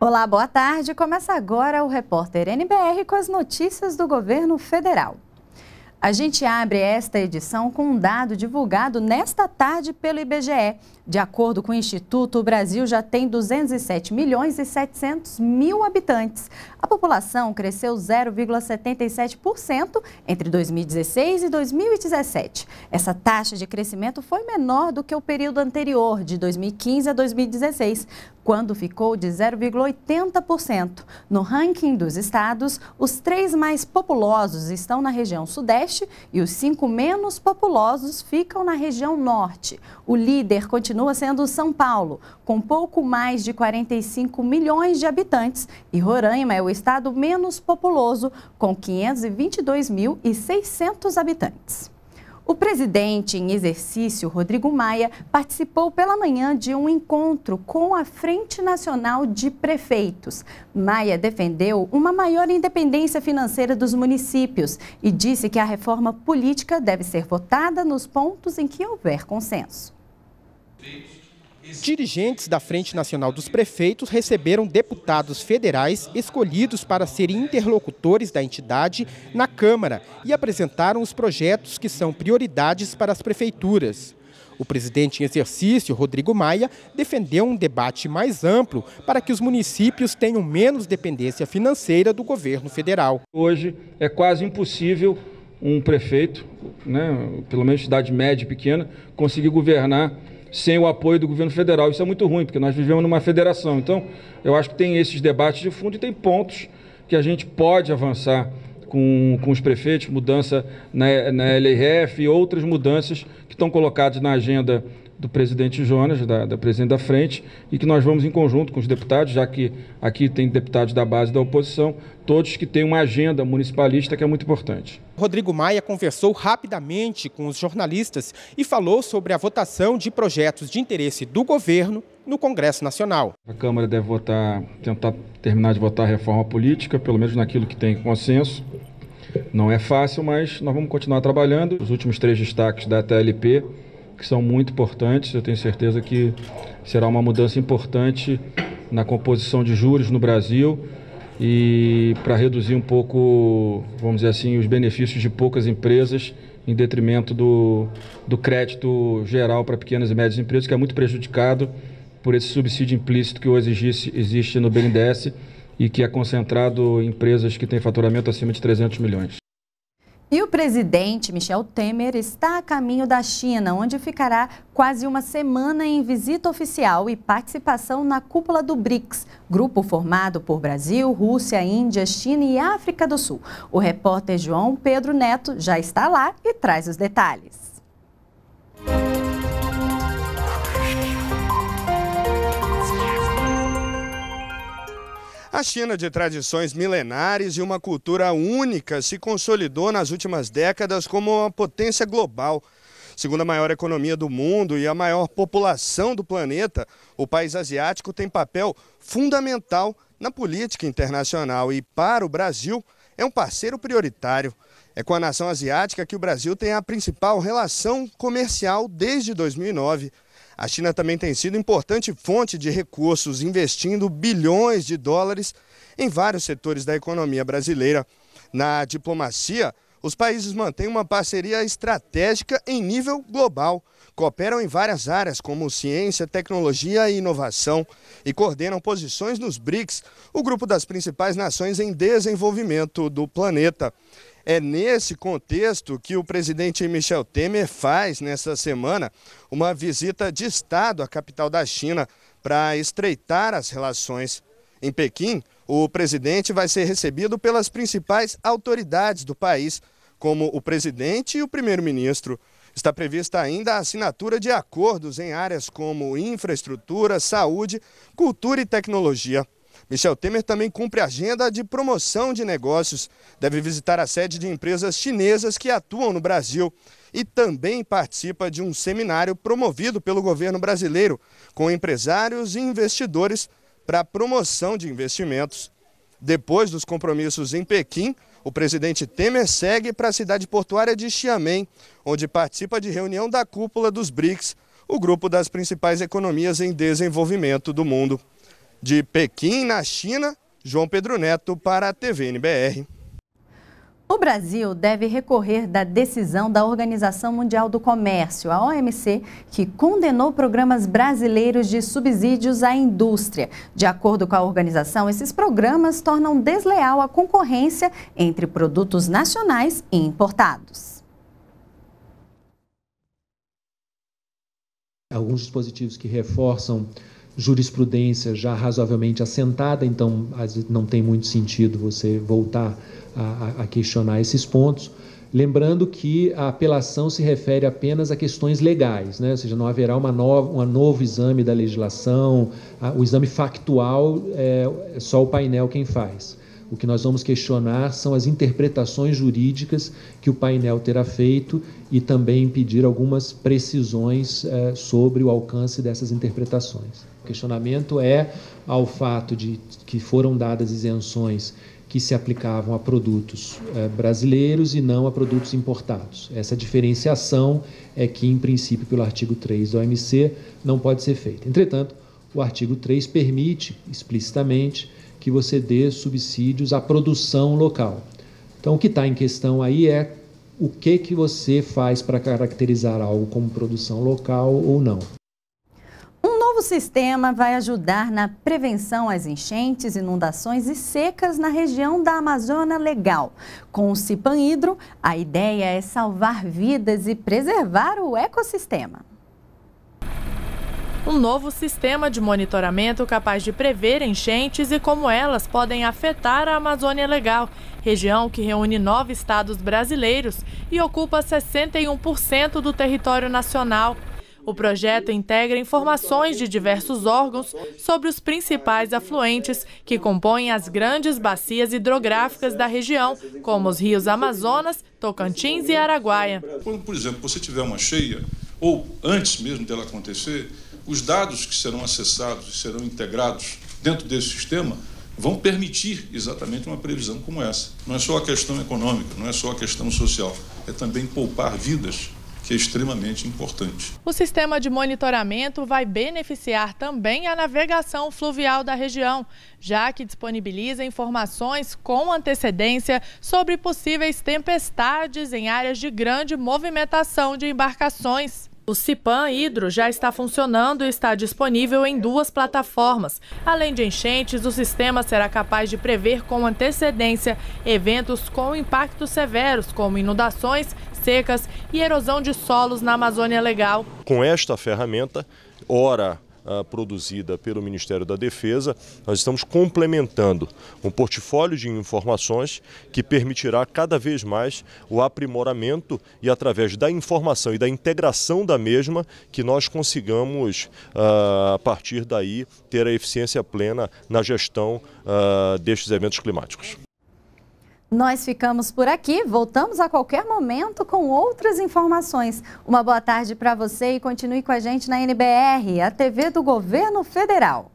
Olá, boa tarde. Começa agora o repórter NBR com as notícias do governo federal. A gente abre esta edição com um dado divulgado nesta tarde pelo IBGE de acordo com o Instituto, o Brasil já tem 207 milhões e 700 mil habitantes. A população cresceu 0,77% entre 2016 e 2017. Essa taxa de crescimento foi menor do que o período anterior, de 2015 a 2016, quando ficou de 0,80%. No ranking dos estados, os três mais populosos estão na região sudeste e os cinco menos populosos ficam na região norte. O líder continua continua sendo São Paulo, com pouco mais de 45 milhões de habitantes, e Roraima é o estado menos populoso, com 522.600 habitantes. O presidente em exercício, Rodrigo Maia, participou pela manhã de um encontro com a Frente Nacional de Prefeitos. Maia defendeu uma maior independência financeira dos municípios e disse que a reforma política deve ser votada nos pontos em que houver consenso. Dirigentes da Frente Nacional dos Prefeitos receberam deputados federais escolhidos para serem interlocutores da entidade na Câmara e apresentaram os projetos que são prioridades para as prefeituras. O presidente em exercício, Rodrigo Maia, defendeu um debate mais amplo para que os municípios tenham menos dependência financeira do governo federal. Hoje é quase impossível um prefeito, né, pelo menos cidade média e pequena, conseguir governar sem o apoio do governo federal. Isso é muito ruim, porque nós vivemos numa federação. Então, eu acho que tem esses debates de fundo e tem pontos que a gente pode avançar com, com os prefeitos, mudança na, na LRF e outras mudanças que estão colocadas na agenda do presidente Jonas, da, da presidente da frente, e que nós vamos em conjunto com os deputados, já que aqui tem deputados da base da oposição, todos que têm uma agenda municipalista que é muito importante. Rodrigo Maia conversou rapidamente com os jornalistas e falou sobre a votação de projetos de interesse do governo no Congresso Nacional. A Câmara deve votar, tentar terminar de votar a reforma política, pelo menos naquilo que tem consenso. Não é fácil, mas nós vamos continuar trabalhando. Os últimos três destaques da TLP que são muito importantes. Eu tenho certeza que será uma mudança importante na composição de juros no Brasil e para reduzir um pouco, vamos dizer assim, os benefícios de poucas empresas em detrimento do, do crédito geral para pequenas e médias empresas, que é muito prejudicado por esse subsídio implícito que hoje existe, existe no BNDES e que é concentrado em empresas que têm faturamento acima de 300 milhões. E o presidente Michel Temer está a caminho da China, onde ficará quase uma semana em visita oficial e participação na cúpula do BRICS, grupo formado por Brasil, Rússia, Índia, China e África do Sul. O repórter João Pedro Neto já está lá e traz os detalhes. A China, de tradições milenares e uma cultura única, se consolidou nas últimas décadas como uma potência global. Segunda maior economia do mundo e a maior população do planeta, o país asiático tem papel fundamental na política internacional e, para o Brasil, é um parceiro prioritário. É com a nação asiática que o Brasil tem a principal relação comercial desde 2009. A China também tem sido importante fonte de recursos, investindo bilhões de dólares em vários setores da economia brasileira. Na diplomacia, os países mantêm uma parceria estratégica em nível global. Cooperam em várias áreas, como ciência, tecnologia e inovação, e coordenam posições nos BRICS, o grupo das principais nações em desenvolvimento do planeta. É nesse contexto que o presidente Michel Temer faz, nessa semana, uma visita de Estado à capital da China para estreitar as relações. Em Pequim, o presidente vai ser recebido pelas principais autoridades do país, como o presidente e o primeiro-ministro. Está prevista ainda a assinatura de acordos em áreas como infraestrutura, saúde, cultura e tecnologia. Michel Temer também cumpre a agenda de promoção de negócios. Deve visitar a sede de empresas chinesas que atuam no Brasil e também participa de um seminário promovido pelo governo brasileiro com empresários e investidores para promoção de investimentos. Depois dos compromissos em Pequim, o presidente Temer segue para a cidade portuária de Xiamen, onde participa de reunião da cúpula dos BRICS, o grupo das principais economias em desenvolvimento do mundo. De Pequim, na China, João Pedro Neto para a TV NBR. O Brasil deve recorrer da decisão da Organização Mundial do Comércio, a OMC, que condenou programas brasileiros de subsídios à indústria. De acordo com a organização, esses programas tornam desleal a concorrência entre produtos nacionais e importados. Alguns dispositivos que reforçam jurisprudência já razoavelmente assentada, então não tem muito sentido você voltar a, a questionar esses pontos. Lembrando que a apelação se refere apenas a questões legais, né? ou seja, não haverá uma nova, um novo exame da legislação, o exame factual é, é só o painel quem faz. O que nós vamos questionar são as interpretações jurídicas que o painel terá feito e também pedir algumas precisões eh, sobre o alcance dessas interpretações. O questionamento é ao fato de que foram dadas isenções que se aplicavam a produtos eh, brasileiros e não a produtos importados. Essa diferenciação é que, em princípio, pelo artigo 3 da OMC, não pode ser feita. Entretanto, o artigo 3 permite explicitamente que você dê subsídios à produção local. Então, o que está em questão aí é o que, que você faz para caracterizar algo como produção local ou não. Um novo sistema vai ajudar na prevenção às enchentes, inundações e secas na região da Amazônia Legal. Com o Hidro, a ideia é salvar vidas e preservar o ecossistema um novo sistema de monitoramento capaz de prever enchentes e como elas podem afetar a Amazônia Legal, região que reúne nove estados brasileiros e ocupa 61% do território nacional. O projeto integra informações de diversos órgãos sobre os principais afluentes que compõem as grandes bacias hidrográficas da região, como os rios Amazonas, Tocantins e Araguaia. Quando, por exemplo, você tiver uma cheia, ou antes mesmo dela acontecer, os dados que serão acessados e serão integrados dentro desse sistema vão permitir exatamente uma previsão como essa. Não é só a questão econômica, não é só a questão social, é também poupar vidas que é extremamente importante. O sistema de monitoramento vai beneficiar também a navegação fluvial da região, já que disponibiliza informações com antecedência sobre possíveis tempestades em áreas de grande movimentação de embarcações. O Cipan Hidro já está funcionando e está disponível em duas plataformas. Além de enchentes, o sistema será capaz de prever com antecedência eventos com impactos severos, como inundações, secas e erosão de solos na Amazônia Legal. Com esta ferramenta, ora ah, produzida pelo Ministério da Defesa, nós estamos complementando um portfólio de informações que permitirá cada vez mais o aprimoramento e através da informação e da integração da mesma que nós consigamos, ah, a partir daí, ter a eficiência plena na gestão ah, destes eventos climáticos. Nós ficamos por aqui, voltamos a qualquer momento com outras informações. Uma boa tarde para você e continue com a gente na NBR, a TV do Governo Federal.